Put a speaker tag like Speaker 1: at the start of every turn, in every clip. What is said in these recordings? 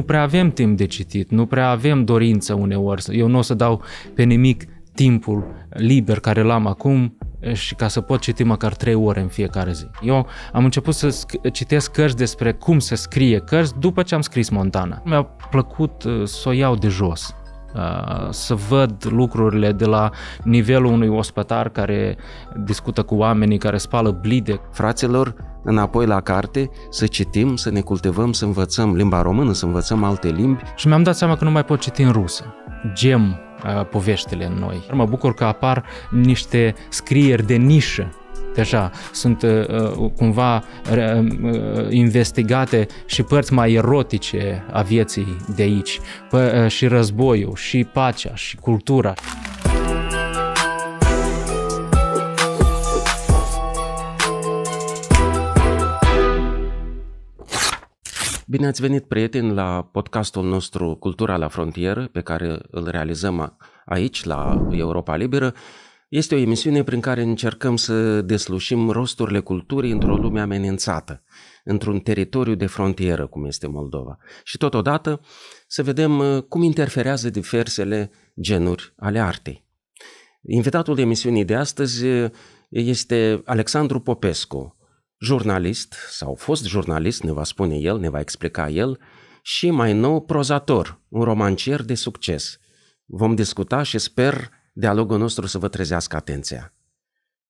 Speaker 1: nu prea avem timp de citit, nu prea avem dorință uneori. Eu nu o să dau pe nimic timpul liber care l-am acum eh, și ca să pot citi măcar 3 ore în fiecare zi. Eu am început să citesc cărți despre cum se scrie cărți după ce am scris Montana. Mi-a plăcut eh, să o iau de jos. Uh, să văd lucrurile de la nivelul unui ospătar care discută cu oamenii, care spală blide.
Speaker 2: Fraților, înapoi la carte, să citim, să ne cultivăm, să învățăm limba română, să
Speaker 1: învățăm alte limbi. Și mi-am dat seama că nu mai pot citi în rusă. Gem uh, poveștile în noi. Mă bucur că apar niște scrieri de nișă deja sunt uh, uh, cumva uh, investigate și părți mai erotice a vieții de aici, și războiul, și pacea, și cultura.
Speaker 2: Bine ați venit, prieteni, la podcastul nostru Cultura la frontieră, pe care îl realizăm aici, la Europa Liberă. Este o emisiune prin care încercăm să deslușim rosturile culturii într-o lume amenințată, într-un teritoriu de frontieră, cum este Moldova. Și totodată să vedem uh, cum interferează diversele genuri ale artei. Invitatul emisiunii de astăzi uh, este Alexandru Popescu, jurnalist sau fost jurnalist, ne va spune el, ne va explica el, și mai nou prozator, un romancier de succes. Vom discuta și sper dialogul nostru să vă trezească atenția.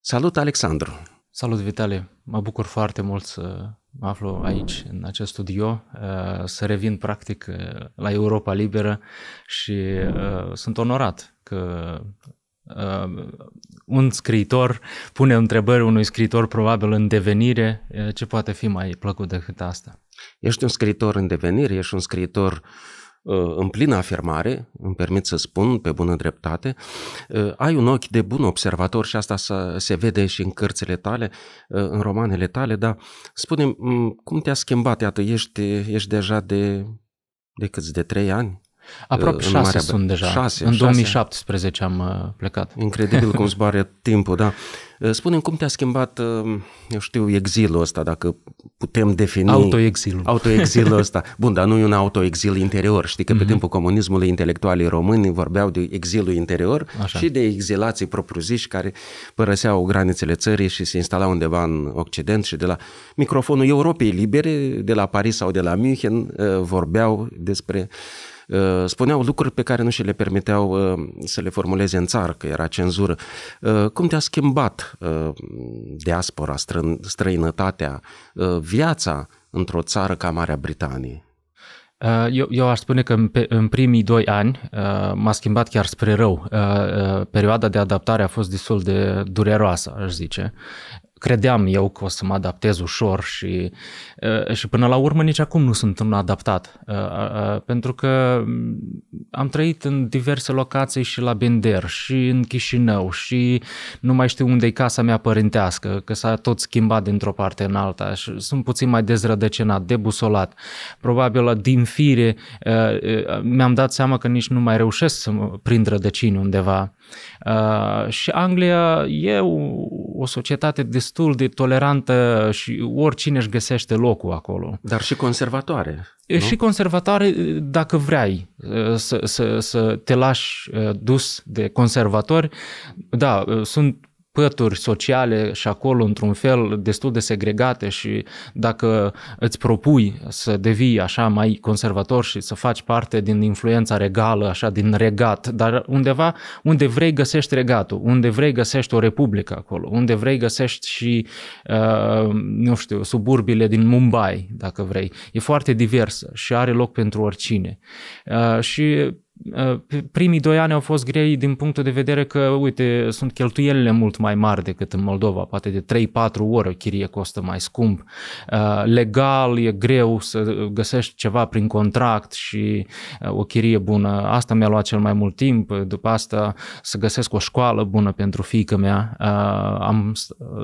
Speaker 1: Salut, Alexandru! Salut, Vitale! Mă bucur foarte mult să mă aflu aici, în acest studio, uh, să revin practic uh, la Europa Liberă și uh, sunt onorat că un scriitor pune întrebări unui scriitor probabil în devenire, ce poate fi mai plăcut decât asta?
Speaker 2: Ești un scriitor în devenire, ești un scriitor uh, Ă, în plină afirmare, îmi permit să spun pe bună dreptate, ă, ai un ochi de bun observator și asta se vede și în cărțile tale, ă, în romanele tale, dar spune cum te-a schimbat, iată, ești, ești deja de, de câți, de trei ani? Aproape șase Marea... sunt deja, șase, în
Speaker 1: 2017 șase. 2017 am
Speaker 2: plecat. Incredibil cum zboară timpul, da. Uh, spune cum te-a schimbat, uh, eu știu, exilul ăsta, dacă putem defini... Autoexilul. Autoexilul ăsta. Bun, dar nu e un autoexil interior. Știi că mm-hmm. pe mhm. timpul comunismului intelectualii români vorbeau de exilul interior Așa. și de exilații propriu-ziși care părăseau granițele țării și se instalau undeva în Occident și de la microfonul Europei Libere, de la Paris sau de la München, uh, vorbeau despre uh, Uh, spuneau lucruri pe care nu și le permiteau uh, să le formuleze în țară, că era cenzură. Uh, cum te-a schimbat diaspora, străinătatea, viața într-o țară ca Marea Britanie?
Speaker 1: Eu, eu aș spune că în, pe, în primii doi ani uh, m-a schimbat chiar spre rău. Uh, uh, perioada de adaptare a fost destul de dureroasă, aș zice credeam eu că o să mă adaptez ușor și, uh, și până la urmă nici acum nu sunt un adaptat, uh, uh, pentru că mm, am trăit în diverse locații și la Bender și în Chișinău și nu mai știu unde e casa mea părintească, că s-a tot schimbat dintr-o parte în alta și sunt puțin mai dezrădăcinat, debusolat. Probabil din fire mi-am dat seama că nici nu mai reușesc să mă prind rădăcini undeva. Și Anglia e o, o societate de destul de tolerantă și oricine își găsește locul acolo. Dar și conservatoare. Nu? Și conservatoare dacă vrei să, să, să te lași dus de conservatori. Da, sunt pături sociale și acolo într-un fel destul de segregate și dacă îți propui să devii așa mai conservator și să faci parte din influența regală, așa din regat, dar undeva unde vrei găsești regatul, unde vrei găsești o republică acolo, unde vrei găsești și, uh, nu știu, suburbile din Mumbai, dacă vrei. E foarte diversă și are loc pentru oricine. Uh, și Uh, primii doi ani au fost grei din punctul de vedere că, uite, sunt cheltuielile mult mai mari decât în Moldova, poate de 3-4 ore, chirie costă mai scump. Uh, legal e greu să găsești ceva prin contract și uh, o chirie bună. Asta mi-a luat cel mai mult timp. După asta să găsesc o școală bună pentru fiică mea. Am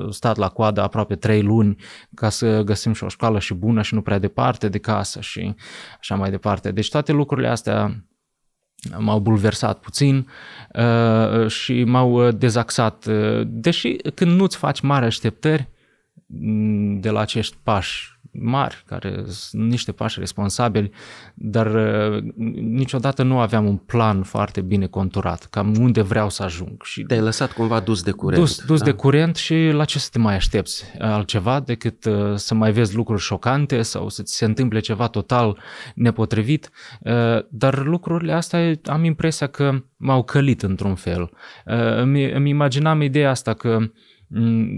Speaker 1: stat la coadă aproape 3 luni ca să găsim și o școală și bună și nu prea departe de casă și așa mai departe. Deci toate lucrurile astea m-au bulversat puțin uh, și m-au uh, dezaxat. Uh, deși când nu-ți faci mari așteptări mm, de la acești pași mari, care sunt niște pași responsabili, dar uh, niciodată nu aveam un plan foarte bine conturat, cam unde vreau să ajung. Și Te-ai lăsat cumva dus de curent. Dus, dus da? de curent și la ce să te mai aștepți altceva decât uh, să mai vezi lucruri șocante sau să ți se întâmple ceva total nepotrivit, uh, dar lucrurile astea am impresia că m-au călit într-un fel. Îmi, îmi imaginam ideea asta că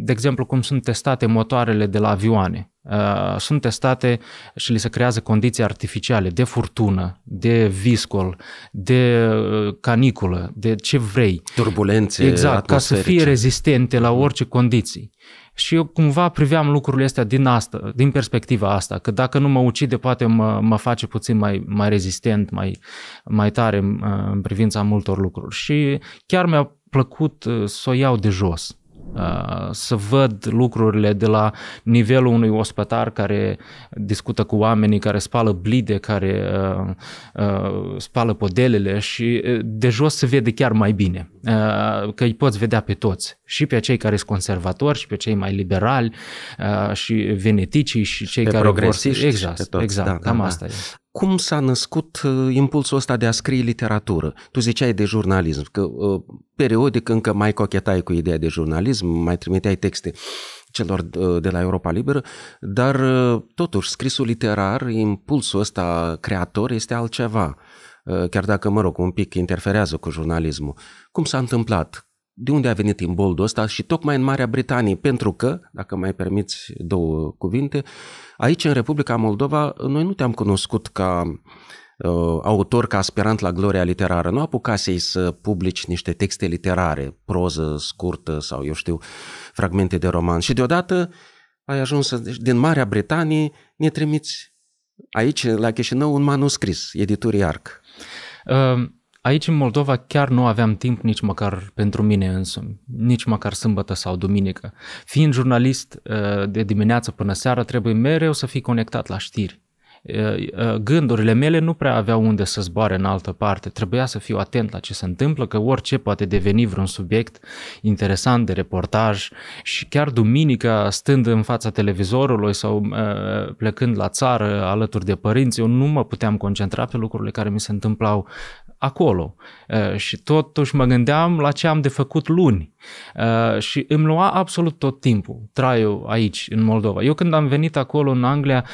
Speaker 1: de exemplu, cum sunt testate motoarele de la avioane. Uh, sunt testate și li se creează condiții artificiale de furtună, de viscol, de uh, caniculă, de ce vrei. Turbulențe Exact, ca să fie rezistente la mm. orice condiții. Și eu cumva priveam lucrurile astea din asta, din perspectiva asta, că dacă nu mă ucide, poate mă, mă face puțin mai, mai rezistent, mai, mai tare uh, în privința multor lucruri. Și chiar mi-a plăcut să o iau de jos. Uh, să văd lucrurile de la nivelul unui ospătar care discută cu oamenii, care spală blide, care uh, uh, spală podelele și de jos se vede chiar mai bine, că îi poți vedea pe toți, și pe cei care sunt conservatori, și pe cei mai liberali, și veneticii, și cei pe care vor... Exact, pe toți, exact, da, cam da, da. asta da. e
Speaker 2: cum s-a născut uh, impulsul ăsta de a scrie literatură? Tu ziceai de jurnalism, că uh, periodic încă mai cochetai cu ideea de jurnalism, mai trimiteai texte celor uh, de la Europa Liberă, dar uh, totuși scrisul literar, impulsul ăsta creator este altceva, uh, chiar dacă, mă rog, un pic interferează cu jurnalismul. Cum s-a întâmplat? de unde a venit imboldul ăsta și tocmai în Marea Britanie, pentru că, dacă mai permiți două cuvinte, aici în Republica Moldova noi nu te-am cunoscut ca uh, autor, ca aspirant la gloria literară. Nu apucasei să publici niște texte literare, proză scurtă sau, eu știu, fragmente de roman. Și deodată ai ajuns să, deci, din Marea Britanie, ne trimiți aici, la Chișinău, un manuscris, editurii ARC.
Speaker 1: Uh... Aici, în Moldova, chiar nu aveam timp nici măcar pentru mine însumi, nici măcar sâmbătă sau duminică. Fiind jurnalist uh, de dimineață până seara, trebuie mereu să fii conectat la știri. Uh, uh, gândurile mele nu prea aveau unde să zboare în altă parte, trebuia să fiu atent la ce se întâmplă, că orice poate deveni vreun subiect interesant de reportaj și chiar duminica, stând în fața televizorului sau plecând la țară alături de părinți, eu nu mă puteam concentra pe lucrurile care mi se întâmplau acolo uh, și totuși mă gândeam la ce am de făcut luni uh, și îmi lua absolut tot timpul traiul aici, în Moldova. Eu când am venit acolo în Anglia,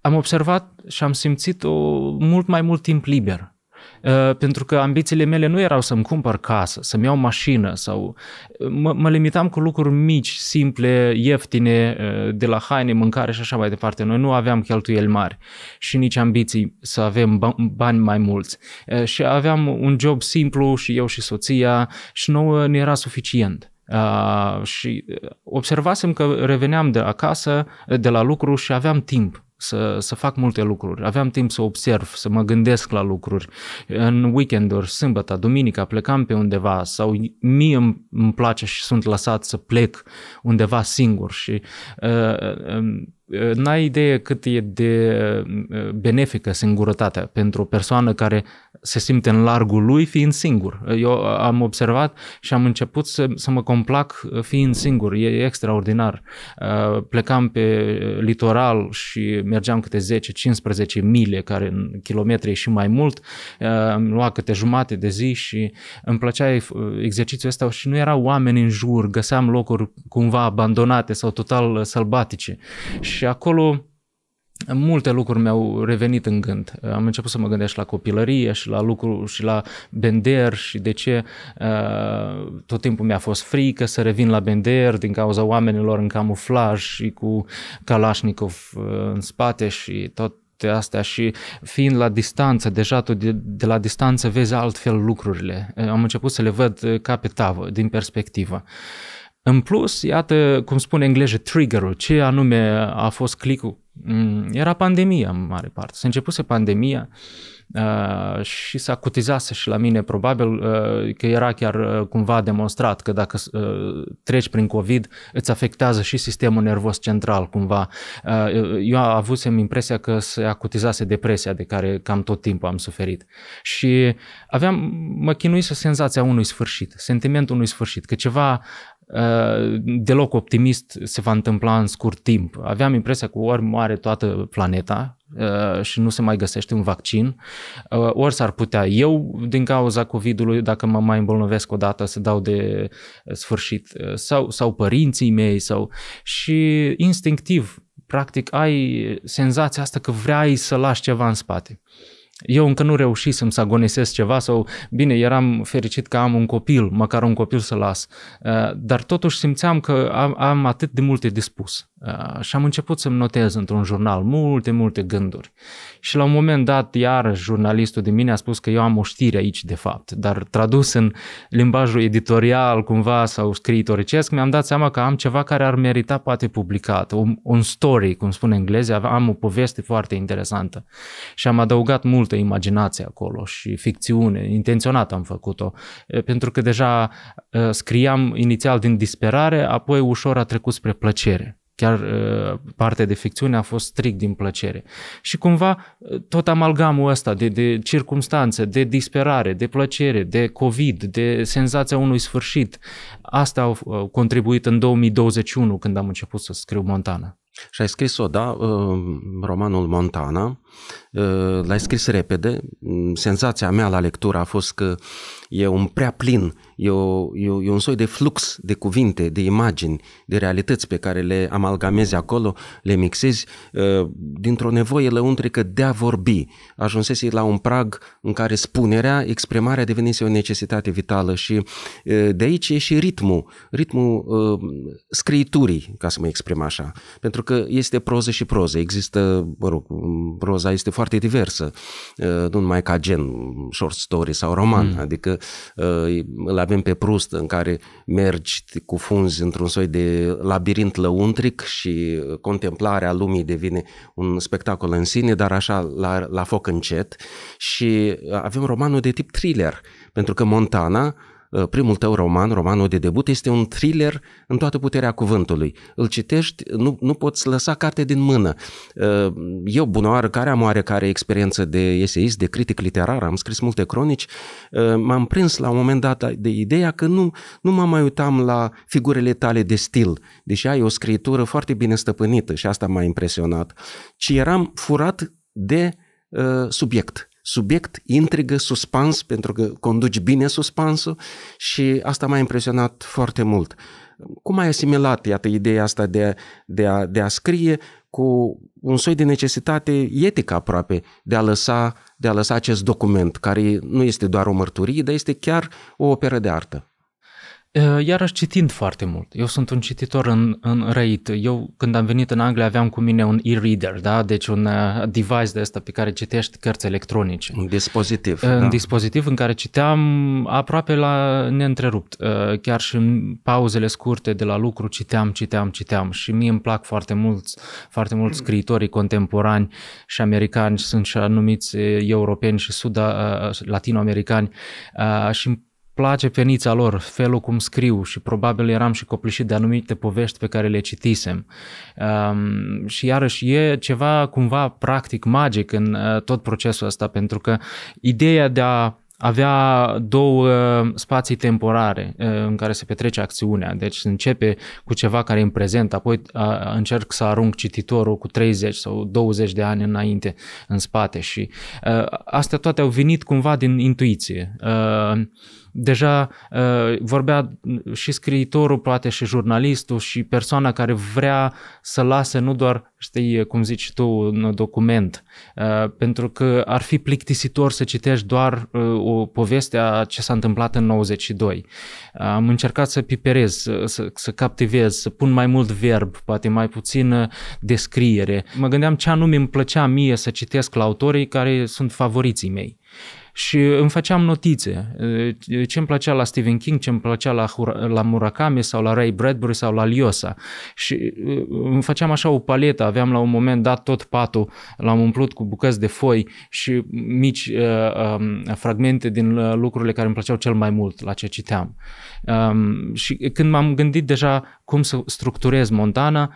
Speaker 1: am observat și am simțit o, mult mai mult timp liber Uh, pentru că ambițiile mele nu erau să-mi cumpăr casă, să-mi iau mașină sau uh, mă, mă limitam cu lucruri mici, simple, ieftine, uh, de la haine, mâncare și așa mai departe. Noi nu aveam cheltuieli mari și nici ambiții să avem bani mai mulți. Și aveam un job simplu și eu și soția și nouă ne era suficient. Uh, și observasem că reveneam de acasă, de la lucru și aveam timp să, să fac multe lucruri. Aveam timp să observ, să mă gândesc la lucruri. În weekenduri, sâmbătă, duminica, plecam pe undeva sau mie îmi, îmi place și sunt lăsat să plec undeva singur și uh, uh um, n-ai idee cât e de benefică singurătatea pentru o persoană care se simte în largul lui fiind singur. Eu am observat și am început să, să mă complac fiind singur, e extraordinar. Uh, plecam pe litoral și mergeam câte 10-15 mile, care în kilometri e și mai mult, îmi uh, lua câte jumate de zi și îmi plăcea uh, exercițiul ăsta și nu erau oameni în jur, găseam locuri cumva abandonate sau total sălbatice. Și și acolo multe lucruri mi-au revenit în gând. Am început să mă gândesc și la copilărie și la lucru și la Bender și de ce uh, tot timpul mi-a fost frică să revin la Bender din cauza oamenilor în camuflaj și cu Kalashnikov uh, în spate și tot astea și fiind la distanță, deja tu de, de la distanță vezi altfel lucrurile. Am început să le văd ca pe tavă, din perspectivă. În plus, iată cum spune engleză trigger-ul, ce anume a fost clicul. Mm, era pandemia în mare parte. S-a început începuse pandemia uh, și s-a cutizase și la mine probabil uh, că era chiar uh, cumva demonstrat că dacă uh, treci prin COVID îți afectează și sistemul nervos central cumva. Uh, eu avusem impresia că se acutizase depresia de care cam tot timpul am suferit și aveam, mă chinuise senzația unui sfârșit, sentimentul unui sfârșit, că ceva Eh, deloc optimist se va întâmpla în scurt timp. Aveam impresia că ori moare toată planeta eh, și nu se mai găsește un vaccin, eh, ori s-ar putea eu, din cauza COVID-ului, dacă mă mai îmbolnăvesc dată, să dau de sfârșit, sau, sau părinții mei, sau și instinctiv, practic, ai senzația asta că vrei să lași ceva în spate eu încă nu reușisem să agonisesc ceva sau, bine, eram fericit că am un copil, măcar un copil să las, uh, dar totuși simțeam că am, am atât de multe dispus. Uh, și am început să-mi notez într-un jurnal multe, multe gânduri. Și la un moment dat, iar jurnalistul din mine a spus că eu am o știre aici, de fapt, dar tradus în limbajul editorial cumva sau scriitoricesc, mi-am dat seama că am ceva care ar merita poate publicat, un, un story, cum spune englezii, am o poveste foarte interesantă. Și am adăugat multă imaginație acolo și ficțiune, intenționat am făcut-o, pentru că deja uh, scriam inițial din disperare, apoi ușor a trecut spre plăcere chiar uh, partea de ficțiune a fost strict din plăcere. Și cumva uh, tot amalgamul ăsta de, de circunstanțe, de disperare, de plăcere, de COVID, de senzația unui sfârșit, asta au uh, contribuit în 2021 când am început să scriu Montana.
Speaker 2: Și ai scris-o, da, romanul Montana, l-ai scris repede. Mm, senzația mea la lectură a fost că e un prea plin, e, o, e, o, e un soi de flux de cuvinte, de imagini, de realități pe care le amalgamezi acolo, le mixezi ă, dintr-o nevoie lăuntrică de a vorbi. Ajunsese la un prag în care spunerea, exprimarea devenise o necesitate vitală și ă, de aici e și ritmul, ritmul ă, scriiturii, ca să mă exprim așa. Pentru că este proză și proză. Există, mă rog, proza este foarte foarte diversă, uh, nu numai ca gen short story sau roman, mm. adică uh, îl avem pe prust în care mergi cu funzi într-un soi de labirint lăuntric și contemplarea lumii devine un spectacol în sine, dar așa la, la foc încet și avem romanul de tip thriller, pentru că Montana Uh, primul tău roman, romanul de debut, este un thriller în toată puterea cuvântului. Îl citești, nu, nu poți lăsa carte din mână. Uh, eu, bunoară, care am oarecare experiență de eseist, de critic literar, am scris multe cronici, uh, m-am prins la un moment dat de ideea că nu, nu mă mai uitam la figurile tale de stil, deși ai o scritură foarte bine stăpânită și asta m-a impresionat, ci eram furat de uh, subiect subiect, intrigă, suspans, pentru că conduci bine suspansul și asta m-a impresionat foarte mult. Cum ai asimilat, iată, ideea asta de a, de a, de a scrie cu un soi de necesitate etică aproape de a, lăsa, de a lăsa acest document, care nu este doar o mărturie, dar este chiar o operă de artă?
Speaker 1: Ă, iarăși citind foarte mult. Eu sunt un cititor în, în răit. Eu când am venit în Anglia aveam cu mine un e-reader, da? deci un ă, device de ăsta pe care citești cărți electronice. Un dispozitiv. Un da. dispozitiv în care citeam aproape la neîntrerupt. Ă, chiar și în pauzele scurte de la lucru citeam, citeam, citeam și mie îmi plac foarte mult, foarte mult scriitorii contemporani și americani, sunt și anumiți europeni și sud-latinoamericani Și îmi place penița lor, felul cum scriu și probabil eram și copleșit de anumite povești pe care le citisem. Um, și iarăși e ceva cumva practic, magic în uh, tot procesul ăsta, pentru că ideea de a avea două spații temporare uh, în care se petrece acțiunea. Deci începe cu ceva care e în prezent, apoi uh, încerc să arunc cititorul cu 30 sau 20 de ani înainte, în spate și uh, astea toate au venit cumva din intuiție deja uh, vorbea și scriitorul, poate și jurnalistul și persoana care vrea să lase nu doar, știi, cum zici tu, un document, uh, pentru că ar fi plictisitor să citești doar uh, o poveste a ce s-a întâmplat în 92. Am încercat să piperez, să, să, să captivez, să pun mai mult verb, poate mai puțin descriere. Mă gândeam ce anume îmi plăcea mie să citesc la autorii care sunt favoriții mei și îmi făceam notițe. Eh, ce îmi plăcea la Stephen King, ce îmi plăcea la, la Murakami sau la Ray Bradbury sau la Liosa. Și eh, îmi făceam așa o paletă, aveam la un moment dat tot patul, l-am umplut cu bucăți de foi și mici uh, um, fragmente din lucrurile care îmi plăceau cel mai mult la ce citeam. Um, și când m-am gândit deja cum să structurez Montana, uh,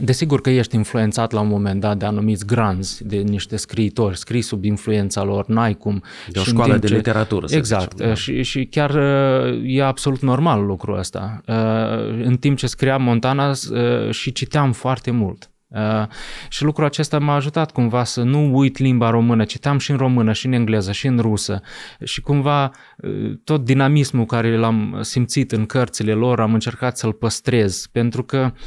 Speaker 1: Desigur că ești influențat la un moment dat de anumiți granzi, de niște scriitori, scris sub influența lor, n-ai cum. De o și școală de ce... literatură, să Exact. Zicem, da. și, și chiar uh, e absolut normal lucrul ăsta. Uh, în timp ce scriam Montana uh, și citeam foarte mult. și lucrul acesta m-a ajutat cumva să nu uit limba română, citeam și în română, și în engleză, și în rusă și cumva tot dinamismul care l-am simțit în cărțile lor am încercat să-l păstrez pentru că uh,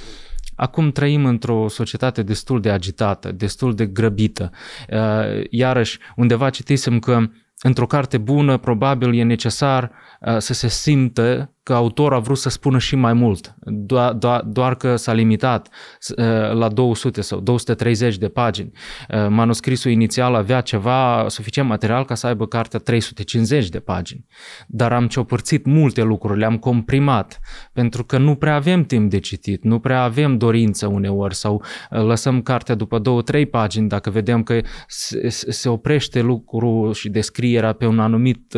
Speaker 1: Acum trăim într-o societate destul de agitată, destul de grăbită. Uh, iarăși, undeva citisem că într-o carte bună, probabil e necesar uh, să se simtă că autorul a vrut să spună și mai mult, doar, doar, doar că s-a limitat uh, la 200 sau 230 de pagini. Uh, manuscrisul inițial avea ceva, suficient material ca să aibă cartea 350 de pagini. Dar am ciopărțit multe lucruri, le-am comprimat, pentru că nu prea avem timp de citit, nu prea avem dorință uneori sau uh, lăsăm cartea după 2-3 pagini dacă vedem că se oprește lucrul și descrierea pe un anumit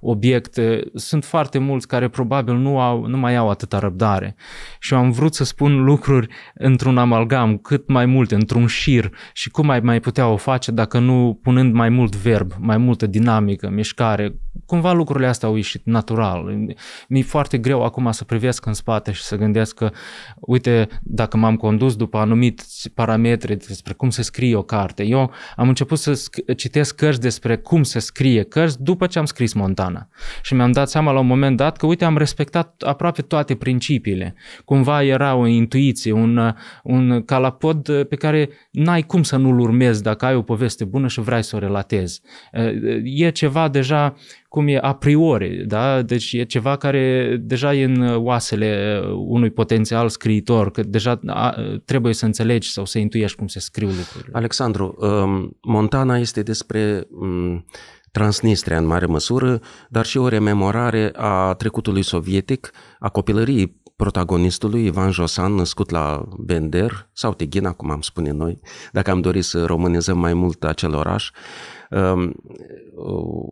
Speaker 1: obiect. Sunt foarte mulți care probabil probabil nu, au, nu mai au atâta răbdare. Și eu am vrut să spun lucruri într-un amalgam, cât mai multe, într-un șir și cum mai, mai putea o face dacă nu punând mai mult verb, mai multă dinamică, mișcare, cumva lucrurile astea au ieșit natural. Mi-e foarte greu acum să privesc în spate și să gândesc că, uite, dacă m-am condus după anumiți parametri despre cum se scrie o carte, eu am început să sc- citesc cărți despre cum se scrie cărți după ce am scris Montana. Și mi-am dat seama la un moment dat că, uite, am respectat aproape toate principiile. Cumva era o intuiție, un, un calapod pe care n-ai cum să nu-l urmezi dacă ai o poveste bună și vrei să o relatezi. E ceva deja cum e a priori, da? Deci e ceva care deja e în oasele uh, unui potențial scriitor, că deja trebuie să înțelegi sau să intuiești cum se scriu lucrurile. Alexandru, um, Montana este despre um,
Speaker 2: Transnistria în mare măsură, dar și o rememorare a trecutului sovietic, a copilăriei protagonistului Ivan Josan, născut la Bender sau Teghina, cum am spune noi, dacă am dorit să românizăm mai mult acel oraș,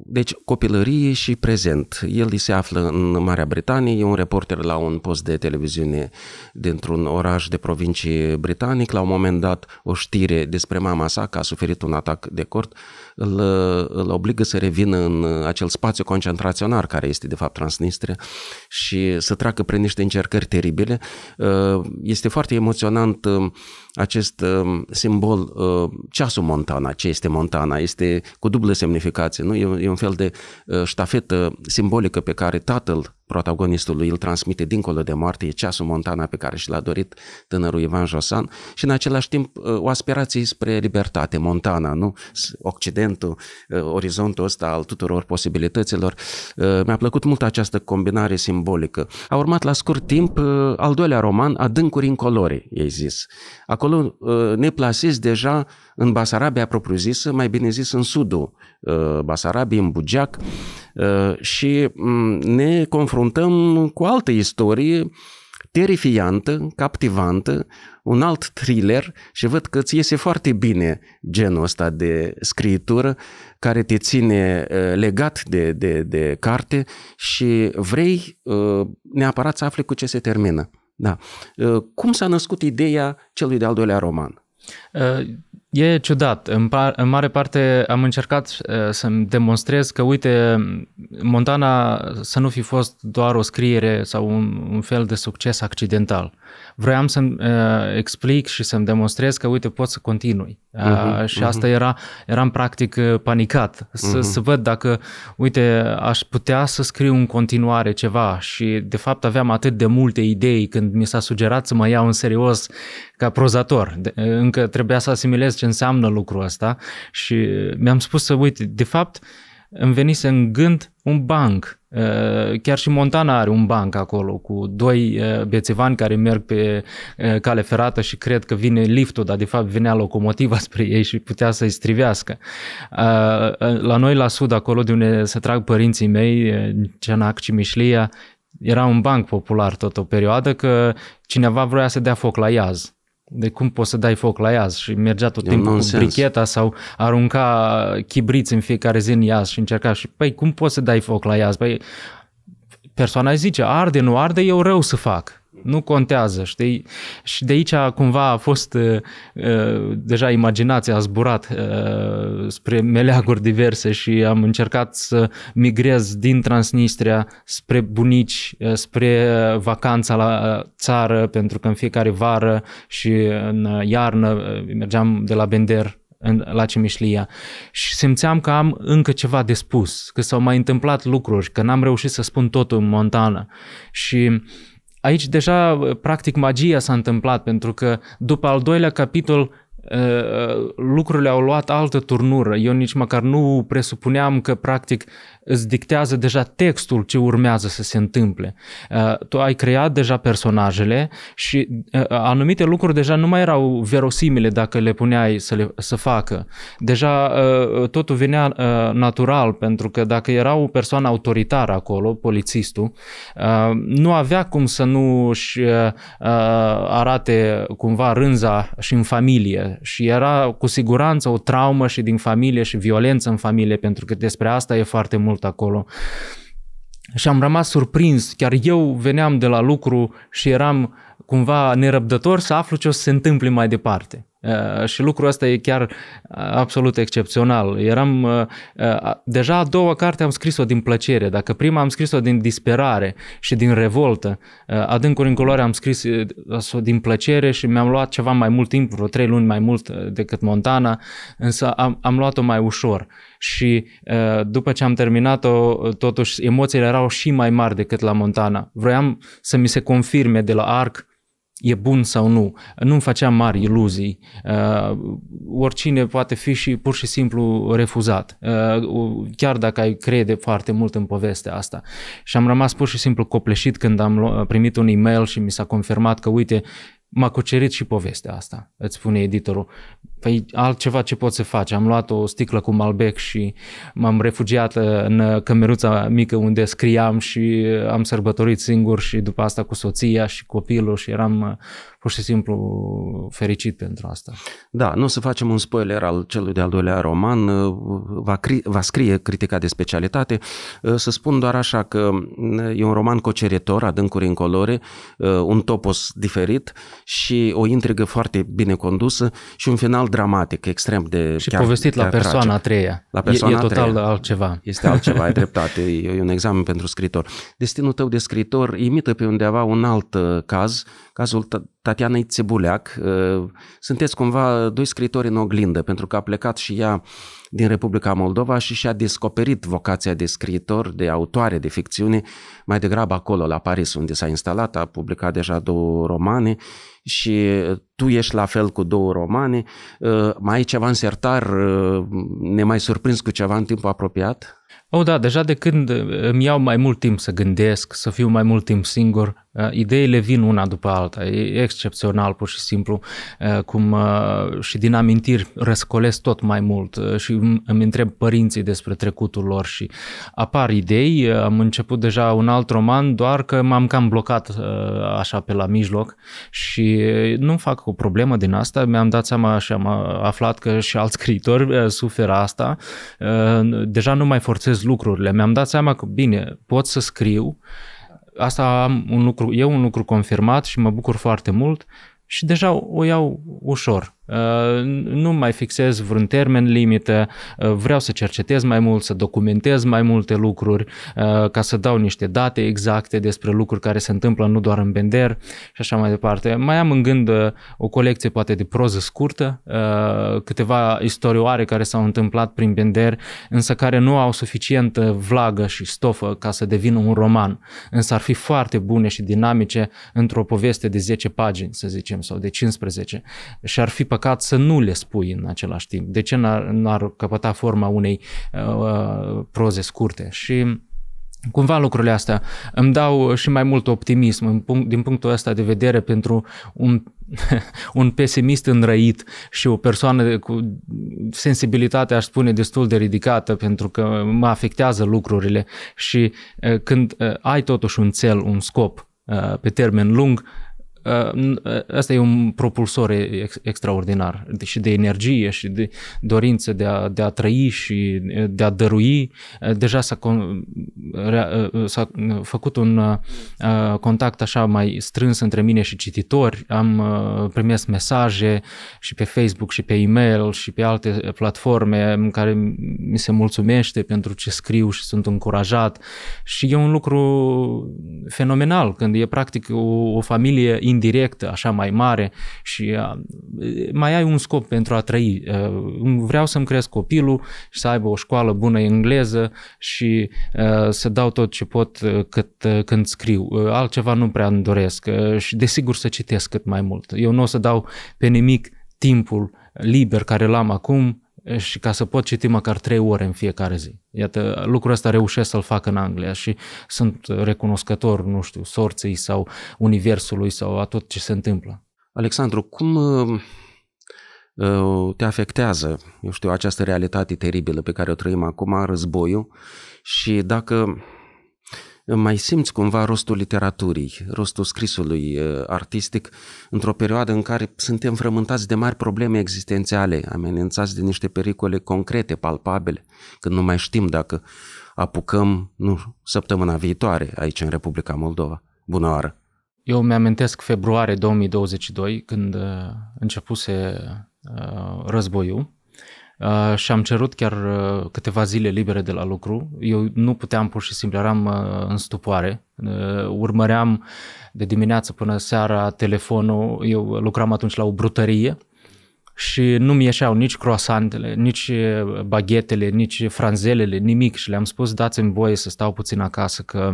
Speaker 2: deci copilărie și prezent. El se află în Marea Britanie, e un reporter la un post de televiziune dintr-un oraș de provincie britanic. La un moment dat o știre despre mama sa că a suferit un atac de cort îl, îl obligă să revină în acel spațiu concentraționar care este de fapt Transnistria și să treacă prin niște încercări teribile. Uh, este foarte emoționant uh, acest uh, simbol, ceasul Montana. Ce este Montana? Este cu dublă semnificație. Nu? E, e un fel de uh, ștafetă simbolică pe care tatăl protagonistului îl transmite dincolo de moarte, e ceasul Montana pe care și l-a dorit tânărul Ivan Josan și în același timp uh, o aspirație spre libertate, Montana, nu? Occidentul, uh, orizontul ăsta al tuturor posibilităților. Mi-a plăcut mult această combinare simbolică. A urmat la scurt timp al doilea roman, Adâncuri în colore, ei zis. Acolo ne plasez deja în Basarabia propriu-zisă, mai bine zis în sud sudul uh, Basarabiei, în Bugeac uh, și mm, ne confruntăm cu altă istorie terifiantă, captivantă, un alt thriller și văd că ți iese foarte bine genul ăsta de scriitură care te ține uh, legat de, de, de carte și vrei neapărat să afli cu ce se termină. Da. Cum s-a născut ideea celui de-al doilea
Speaker 1: roman? Uh E ciudat. În, par, în mare parte am încercat uh, să-mi demonstrez că, uite, Montana să nu fi fost doar o scriere sau un, un fel de succes accidental vroiam să-mi uh, explic și să-mi demonstrez că, uite, pot să continui. Uh, uh-huh, și uh-huh. asta era, eram practic uh, panicat, să, uh-huh. să văd dacă, uite, aș putea să scriu în continuare ceva și, de fapt, aveam atât de multe idei când mi s-a sugerat să mă iau în serios ca prozator. De, încă trebuia să asimilez ce înseamnă lucrul ăsta și mi-am spus să, uite, de fapt, uh, îmi venise în gând un banc. Uh, chiar și Montana are un banc acolo cu doi uh, bețivani care merg pe uh, cale ferată și cred că vine liftul, dar de fapt venea locomotiva spre ei și putea să-i strivească. La noi la sud, acolo de unde se trag părinții mei, Cenac și Mișlia, era un banc popular tot o perioadă că cineva vroia să dea foc la iaz de cum poți să dai foc la Iaz și mergea tot timpul cu bricheta sau arunca chibriți în fiecare zi în Iaz și încerca și, păi, cum poți să dai foc la Iaz? Păi, persoana zice, arde, nu arde, eu rău să fac nu contează, știi? Și de aici cumva a fost, uh, uh, deja imaginația a zburat uh, spre meleaguri diverse și am încercat să migrez din Transnistria spre bunici, spre vacanța la țară, pentru că în fiecare vară și în iarnă mergeam de la Bender în, la Cimișlia și simțeam că am încă ceva de spus, că s-au mai întâmplat lucruri, că n-am reușit să spun totul în Montana și uh, aici deja practic magia s-a întâmplat, pentru că după al doilea capitol ă, ă, lucrurile au luat altă turnură. Eu nici măcar nu presupuneam că practic îți dictează deja textul ce urmează să se întâmple. Uh, tu ai creat deja personajele și uh, anumite lucruri deja nu mai erau verosimile dacă le puneai să, le, să facă. Deja uh, totul venea natural, pentru că dacă era o persoană autoritară acolo, polițistul, nu avea cum să nu își arate cumva rânza și în familie și era cu siguranță o traumă și din familie și violență în familie, pentru că despre asta e foarte mult mult acolo. Și am rămas surprins, chiar eu veneam de la lucru și eram cumva nerăbdător să aflu ce o să se întâmple mai departe. Eh, și lucrul ăsta e chiar eh, absolut excepțional. Eram, eh, deja a doua carte am scris-o din plăcere, dacă prima am scris-o din disperare și din revoltă, adâncuri în culoare am scris-o din plăcere și mi-am luat ceva mai mult timp, vreo trei luni mai mult decât Montana, însă am, am luat-o mai ușor și după ce am terminat-o, totuși emoțiile erau și mai mari decât la Montana. Vroiam să mi se confirme de la ARC e bun sau nu. Nu-mi făceam mari iluzii. Uh, oricine poate fi și pur și simplu refuzat, uh, chiar dacă ai crede foarte mult în povestea asta. Și am rămas pur și simplu copleșit când am uh, primit un e-mail și mi s-a confirmat că, uite, m-a cucerit și povestea asta, îți spune editorul. Păi altceva ce pot să faci? Am luat o sticlă cu Malbec și m-am refugiat în cămeruța mică unde scriam și am sărbătorit singur și după asta cu soția și copilul și eram uh, pur și simplu fericit pentru asta.
Speaker 2: Da, nu o să facem un spoiler al celui de-al doilea roman, uh, va, cri- va scrie critica de specialitate. Uh, să spun doar așa că e un roman coceretor, adâncuri în colore, un topos diferit și o intrigă foarte bine condusă și un final dramatic, extrem de... Și chiar, povestit chiar la persoana tragic. a treia. La persoana e, e total treia. altceva. Este altceva, ai dreptate, e un examen pentru scritor. Destinul tău de scritor imită pe undeva un alt uh, caz, cazul t- Tatiana Țebuleac. Uh, sunteți cumva doi scritori în oglindă, pentru că a plecat și ea din Republica Moldova și și-a descoperit vocația de scriitor, de autoare de ficțiune, mai degrabă acolo, la Paris, unde s-a instalat, a publicat deja două romane și uh, tu ești la fel cu două romane. Uh, mai ai ceva în sertar? Ne mai surprins cu ceva în timpul
Speaker 1: apropiat? Oh, da, deja de când uh, îmi iau mai mult timp să gândesc, să fiu mai mult timp singur, uh, ideile vin una după alta. E excepțional, pur și simplu, uh, cum și din amintiri răscolesc tot mai mult și îmi întreb părinții despre trecutul lor și apar idei. Am început deja un alt roman, doar că m-am cam blocat așa pe la mijloc și nu fac o problemă din asta. Mi-am dat seama și am aflat că și alți scriitori suferă asta. Deja nu mai forțez lucrurile. Mi-am dat seama că, bine, pot să scriu, asta am un lucru, e un lucru confirmat și mă bucur foarte mult și deja o iau ușor. Uh, nu mai fixez vreun termen limită, uh, vreau să cercetez mai mult, să documentez mai multe lucruri, uh, ca să dau niște date exacte despre lucruri care se întâmplă nu doar în Bender și așa mai departe. Mai am în gând o colecție poate de proză scurtă, câteva istorioare care s-au întâmplat prin Bender, însă care nu au suficientă vlagă și stofă ca să devină un roman, însă ar fi foarte bune și dinamice într-o poveste de 10 pagini, să zicem, sau de 15 și ar fi păcat păcat să nu le spui în același timp? De ce n-ar, n-ar căpăta forma unei uh, proze scurte? Și Cumva lucrurile astea îmi dau și mai mult optimism în punct, din punctul ăsta de vedere pentru un, un pesimist înrăit și o persoană cu sensibilitate, aș spune, destul de ridicată pentru că mă afectează lucrurile și uh, când uh, ai totuși un cel, un scop uh, pe termen lung, Uh, asta e un propulsor ex, extraordinar și de energie și de dorință de a, de a trăi și uh, de a dărui. Uh, deja s-a, con, s-a făcut un contact așa mai strâns între mine și cititori. Am primit mesaje și pe Facebook și pe e-mail și pe alte platforme în care mi se mulțumește pentru ce scriu și sunt încurajat. Și e un lucru fenomenal când e practic o, o familie indirect, așa mai mare și uh, mai ai un scop pentru a trăi. Uh, vreau să-mi cresc copilul și să aibă o școală bună engleză și uh, să dau tot ce pot cât, când scriu. Altceva nu prea îmi doresc și desigur să citesc cât mai mult. Eu nu o să dau pe nimic timpul liber care l-am acum și ca să pot citi măcar trei ore în fiecare zi. Iată, lucrul ăsta reușesc să-l fac în Anglia și sunt recunoscător, nu știu, sorții sau universului sau a tot ce se întâmplă. Alexandru, cum uh,
Speaker 2: uh, te afectează, eu știu, această realitate teribilă pe care o trăim acum, războiul și dacă mai simți cumva rostul literaturii, rostul scrisului uh, artistic într-o perioadă în care suntem frământați de mari probleme existențiale, amenințați de niște pericole concrete, palpabile, când nu mai știm dacă apucăm, nu, săptămâna viitoare aici în Republica Moldova. Bună
Speaker 1: oară! Eu mi-amintesc februarie 2022, când uh, începuse uh, războiul Uh, și am cerut chiar uh, câteva zile libere de la lucru. Eu nu puteam pur și simplu, eram uh, în stupoare. Uh, urmăream de dimineață până seara telefonul, eu lucram atunci la o brutărie și nu mi ieșeau nici croasantele, nici uh, baghetele, nici franzelele, nimic și le-am spus dați-mi voie să stau puțin acasă că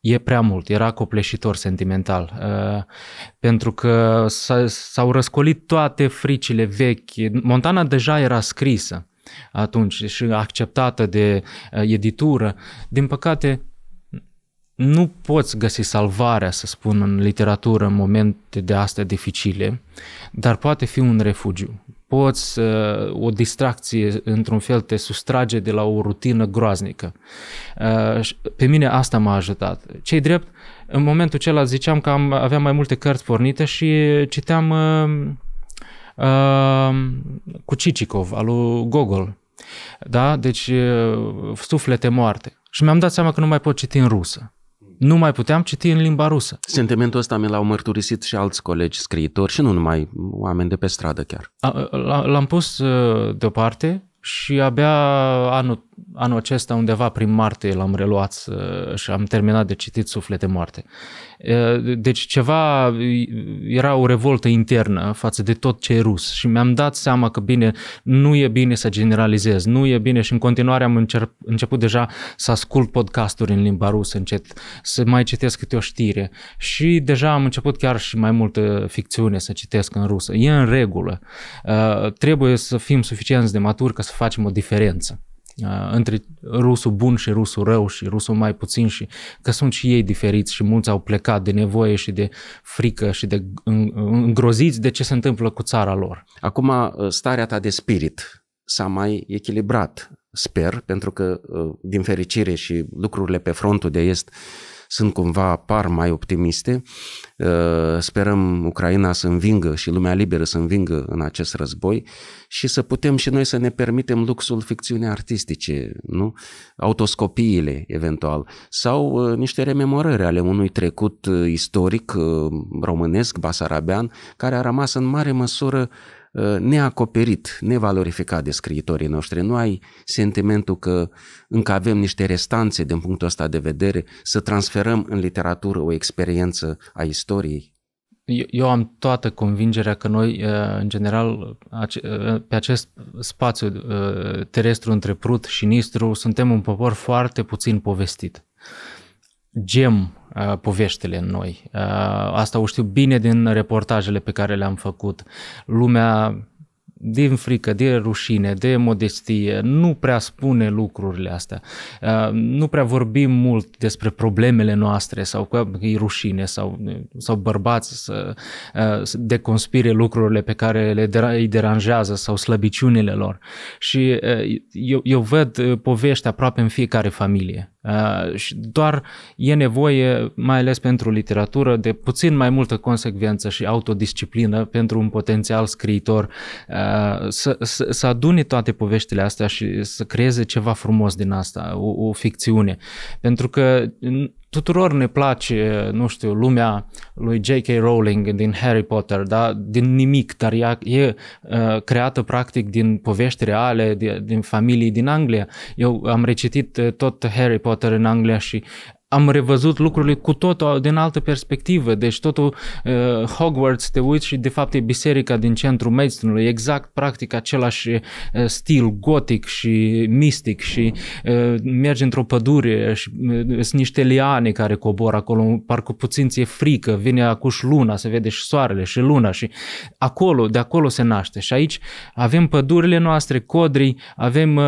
Speaker 1: e prea mult, era copleșitor sentimental, uh, pentru că s-au răscolit toate fricile vechi. Montana deja era scrisă atunci și acceptată de uh, editură. Din păcate, nu poți găsi salvarea, să spun, în literatură în momente de astea dificile, dar poate fi un refugiu poți, o distracție într-un fel te sustrage de la o rutină groaznică. Uh, pe mine asta m-a ajutat. Cei drept, în momentul acela ziceam că am, aveam mai multe cărți pornite și citeam uh, uh, cu Cicicov, al lui Gogol. Da? Deci, uh, Suflete moarte. Și mi-am dat seama că nu mai pot citi în rusă nu mai puteam citi în limba rusă.
Speaker 2: Sentimentul ăsta mi l-au mărturisit și alți colegi scriitori și nu numai oameni de pe stradă chiar.
Speaker 1: A, l-am pus uh, deoparte și abia anul, anul acesta, undeva prin martie, l-am reluat uh, și am terminat de citit Suflete Moarte. Deci ceva, era o revoltă internă față de tot ce e rus și mi-am dat seama că bine, nu e bine să generalizez, nu e bine și în continuare am încerp, început deja să ascult podcasturi în limba rusă, încet, să mai citesc câte o știre și deja am început chiar și mai multă ficțiune să citesc în rusă. E în regulă. Trebuie să fim suficienți de maturi ca să facem o diferență. Uh, între rusul bun și rusul rău și rusul mai puțin și că sunt și ei diferiți și mulți au plecat de nevoie și de frică și de îngroziți de ce se întâmplă cu țara lor.
Speaker 2: Acum uh, starea ta de spirit s-a mai echilibrat sper, pentru că uh, din fericire și lucrurile pe frontul de est sunt cumva par mai optimiste. Uh, sperăm Ucraina să învingă și lumea liberă să învingă în acest război și să putem și noi să ne permitem luxul ficțiunii artistice, nu? autoscopiile eventual sau uh, niște rememorări ale unui trecut istoric românesc, basarabean, care a rămas în mare măsură Uh, neacoperit, nevalorificat de scriitorii noștri. Nu ai sentimentul că încă avem niște restanțe din punctul ăsta de vedere să transferăm în literatură o experiență a istoriei?
Speaker 1: eu am toată convingerea că noi, uh, în general, uh, pe acest spațiu terestru între Prut și Nistru, suntem un popor foarte puțin povestit gem uh, poveștile în noi. Uh, asta o știu bine din reportajele pe care le-am făcut. Lumea din frică, de rușine, de modestie, nu prea spune lucrurile astea. Uh, nu prea vorbim mult despre problemele noastre sau că e rușine sau, sau bărbați să, uh, să deconspire lucrurile pe care le îi deranjează sau slăbiciunile lor. Și uh, eu, eu văd povești aproape în fiecare familie Uh, și doar e nevoie, mai ales pentru literatură, de puțin mai multă consecvență și autodisciplină pentru un potențial scriitor uh, să, să, să adune toate poveștile astea și să creeze ceva frumos din asta, o, o ficțiune. Pentru că tuturor ne place, nu știu, lumea lui J.K. Rowling din Harry Potter, da? din nimic, dar ea e uh, creată practic din povești reale, de, din familii din Anglia. Eu am recitit uh, tot Harry Potter în Anglia și am revăzut lucrurile cu totul din altă perspectivă. Deci totul uh, Hogwarts te uiți și de fapt e biserica din centrul Maidstone-ului, exact practic același uh, stil gotic și mistic și uh, mergi într-o pădure și uh, sunt niște liane care cobor acolo, parcă puțin ți-e frică, vine acuși luna, se vede și soarele și luna și acolo, de acolo se naște. Și aici avem pădurile noastre, codrii, avem uh,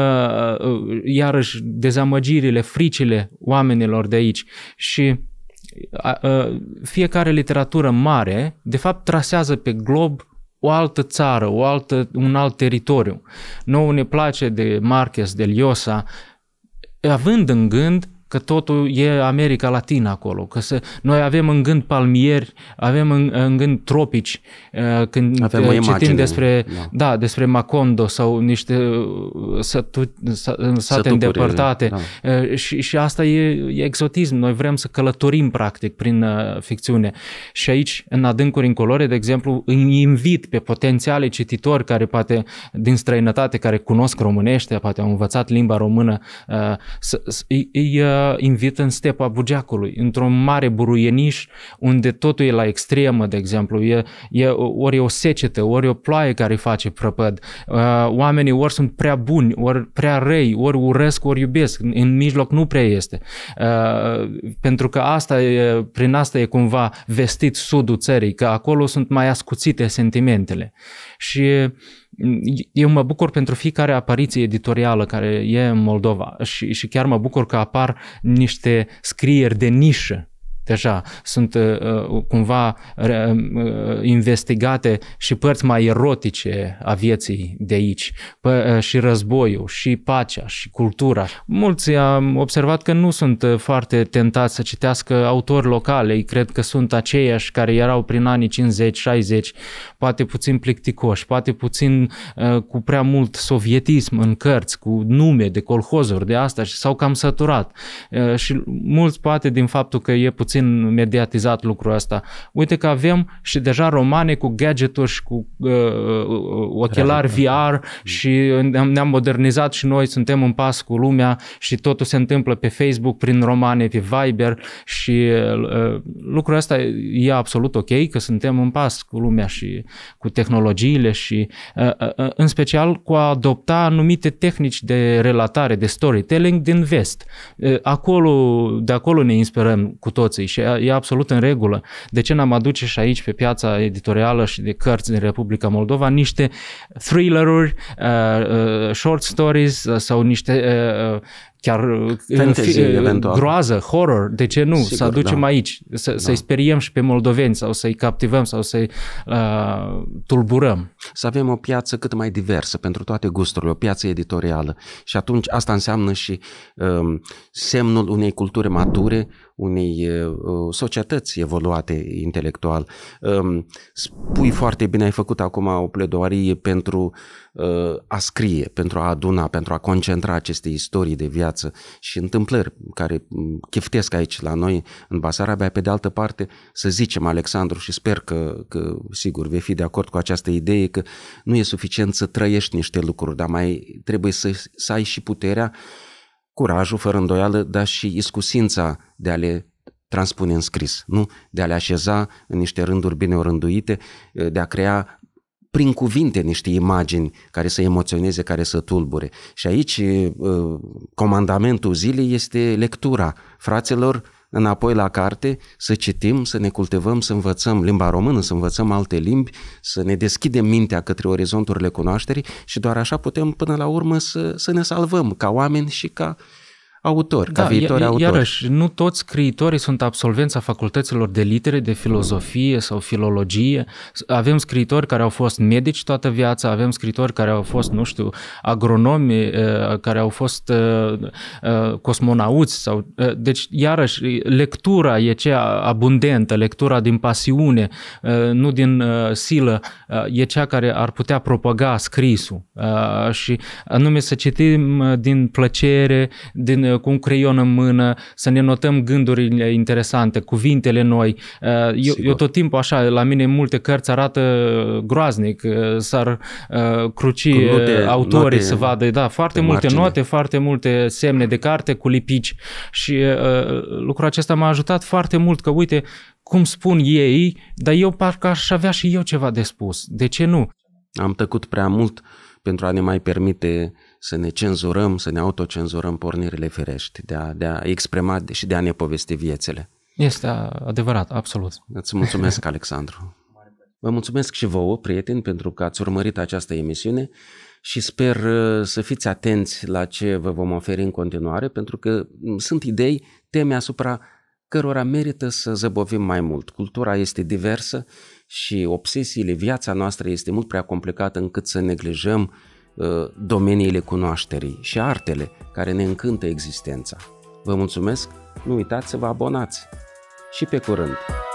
Speaker 1: uh, iarăși dezamăgirile, fricile oamenilor de aici aici. Și a, a, fiecare literatură mare, de fapt, trasează pe glob o altă țară, o altă, un alt teritoriu. Nouă ne place de Marquez, de Liosa, având în gând că totul e America Latina acolo, că să, noi avem în gând palmieri, avem în, în gând tropici, uh, când avem uh, citim imagine, despre, da. da, despre Macondo sau niște uh, sătu, sate îndepărtate da. și, și asta e, e exotism, noi vrem să călătorim practic prin ficțiune și aici în Adâncuri în Colore, de exemplu, îi invit pe potențiale cititori care poate din străinătate, care cunosc românește, poate au învățat limba română, să, să, îi, invit în stepa Bugeacului, într-un mare buruieniș unde totul e la extremă, de exemplu. E, e, ori e o secetă, ori e o ploaie care face prăpăd. Uh, oamenii ori sunt prea buni, ori prea răi, ori urăsc, ori iubesc. În mijloc nu prea este. Uh, pentru că asta e, prin asta e cumva vestit sudul țării, că acolo sunt mai ascuțite sentimentele și mm, eu mă bucur pentru fiecare apariție editorială care e în Moldova și, și chiar mă bucur că apar niște scrieri de nișă deja sunt uh, uh cumva uh, uh, investigate și părți mai erotice a vieții de aici, uh, și războiul, și pacea, și cultura. Mulți am observat că nu sunt uh, foarte tentați să citească autori locale, cred că sunt aceiași care erau prin anii 50-60, poate puțin plicticoși, poate puțin uh, cu prea mult sovietism în cărți, cu nume de colhozuri, de asta și s-au cam săturat. Uh, și mulți poate din faptul că e puțin puțin mediatizat lucrul ăsta. Uite că avem și deja romane cu gadgeturi și cu uh, uh ochelari VR și ne-am modernizat și noi, suntem în pas cu lumea și totul se întâmplă pe Facebook, prin romane, pe Viber și uh, lucrul ăsta e absolut ok că suntem în pas cu lumea și cu tehnologiile și uh, uh, uh în special cu a adopta anumite tehnici de relatare, de storytelling din vest. Uh, acolo, de acolo ne inspirăm cu toți pieței și e absolut în regulă. De ce n-am aduce și aici pe piața editorială și de cărți din Republica Moldova niște thriller-uri, uh, uh, short stories uh, sau niște uh, uh chiar uh, Fantasy, fi, uh, eventual. groază, horror, de ce nu? Sigur, să aducem da. aici, să, da. să-i speriem și pe moldoveni sau să-i captivăm sau să-i uh, tulburăm. Să avem o
Speaker 2: piață cât mai diversă pentru toate gusturile, o piață editorială și atunci asta înseamnă și um, uh, semnul unei culturi mature, unei uh, uh societăți evoluate intelectual. Um, uh, spui foarte bine, ai făcut acum o pledoarie pentru a scrie, pentru a aduna, pentru a concentra aceste istorii de viață și întâmplări care mm, cheftesc aici la noi în Basarabia. Pe de altă parte, să zicem, Alexandru, și sper că, că sigur vei fi de acord cu această idee că nu e suficient să trăiești niște lucruri, dar mai trebuie să, să ai și puterea, curajul, fără îndoială, dar și iscusința de a le transpune în scris, nu? De a le așeza în niște rânduri bine orânduite, de a crea prin cuvinte niște imagini care să emoționeze, care să tulbure. Și aici comandamentul zilei este lectura. Fraților, înapoi la carte, să citim, să ne cultivăm, să învățăm limba română, să învățăm alte limbi, să ne deschidem mintea către orizonturile cunoașterii și doar așa putem până la urmă să, să ne salvăm ca oameni și ca,
Speaker 1: autor, da, ca viitor i- autor. Iarăși, nu toți scriitorii sunt absolvenți a facultăților de litere, de filozofie sau filologie. Avem scriitori care au fost medici toată viața, avem scriitori care au fost, nu știu, agronomi, eh, care au fost eh, eh, cosmonauți. Sau, deci, iarăși, lectura e cea abundentă, lectura din pasiune, nu din silă, e cea care ar putea propaga scrisul. Și anume să citim din plăcere, din cu un creion în mână, să ne notăm gândurile interesante, cuvintele noi. Eh, eu, eu tot timpul așa, la mine multe cărți arată groaznic, eh, s-ar eh, cruci note, autorii note, să vadă, da, foarte multe margine. note, foarte multe semne de carte cu lipici și uh, lucrul acesta m-a ajutat foarte mult că uite cum spun ei, dar eu parcă aș avea și eu ceva de spus. De ce nu? Am tăcut prea
Speaker 2: mult pentru a ne mai permite uh, să ne cenzurăm, să ne autocenzurăm pornirile firești, de a, de a exprima și de a ne povesti viețile.
Speaker 1: Este adevărat, absolut. Îți mulțumesc,
Speaker 2: Alexandru. Vă mulțumesc și vouă, prieteni, pentru că ați urmărit această emisiune și sper uh, să fiți atenți la ce vă vom oferi în continuare, pentru că mm, sunt idei, teme asupra cărora merită să zăbovim mai mult. Cultura este diversă și obsesiile, viața noastră este mult prea complicată încât să neglijăm Uh, domeniile cunoașterii și artele care ne încântă existența. Vă mulțumesc, nu uitați să vă abonați și pe curând!